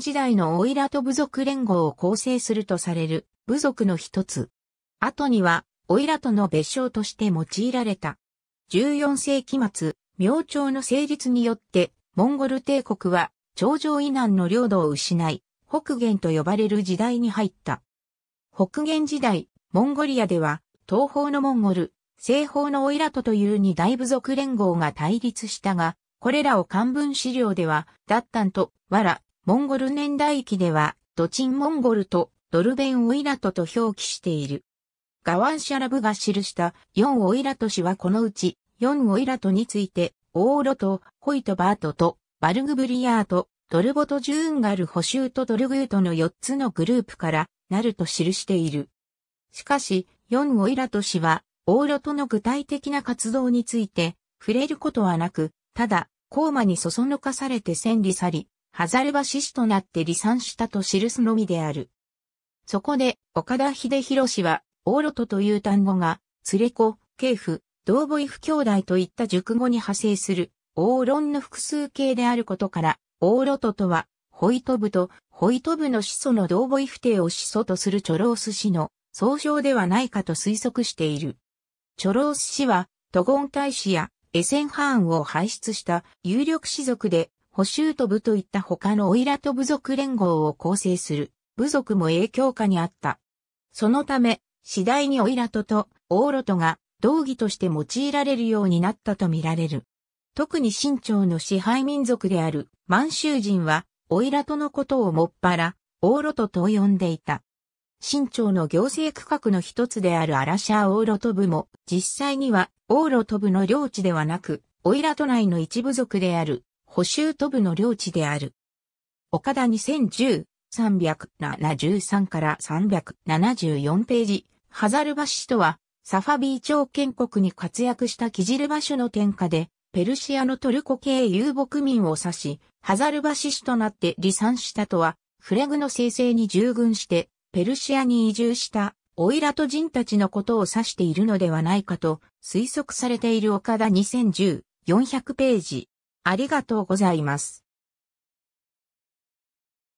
時代のオイラト部族連合を構成するとされる部族の一つ。後には、オイラトの別称として用いられた。14世紀末、明朝の成立によって、モンゴル帝国は、頂上以南の領土を失い、北元と呼ばれる時代に入った。北元時代、モンゴリアでは、東方のモンゴル、西方のオイラトという二大部族連合が対立したが、これらを漢文資料では、ダッタンと、わら、モンゴル年代記では、ドチンモンゴルとドルベンオイラトと表記している。ガワンシャラブが記した4オイラト氏はこのうち4オイラトについて、オーロとホイトバートとバルグブリヤート、ドルボトジューンガル補修とドルグートの4つのグループからなると記している。しかし、4オイラト氏は、オーロとの具体的な活動について触れることはなく、ただ、コーマにそそのかされて戦利去り、ハザルバ志士となって離散したと記すのみである。そこで、岡田秀弘氏は、オーロトという単語が、連れ子、系譜、同母異父兄弟といった熟語に派生する、オーロンの複数形であることから、オーロトとは、ホイトブと、ホイトブの始祖の同母異父帝を始祖とするチョロース氏の総称ではないかと推測している。チョロース氏は、トゴン大使やエセンハーンを輩出した有力士族で、補修と部といった他のオイラと部族連合を構成する部族も影響下にあった。そのため、次第にオイラととオーロトが道義として用いられるようになったとみられる。特に清朝の支配民族である満州人は、オイラとのことをもっぱら、オーロトと呼んでいた。清朝の行政区画の一つであるアラシャーオーロト部も、実際にはオーロト部の領地ではなく、オイラ都内の一部族である補修都部の領地である。岡田2010、373から374ページ、ハザルバシとは、サファビー朝建国に活躍したキジルバシの天下で、ペルシアのトルコ系遊牧民を指し、ハザルバシ氏となって離散したとは、フレグの生成に従軍して、ペルシアに移住した、オイラト人たちのことを指しているのではないかと推測されている岡田2010、400ページ。ありがとうございます。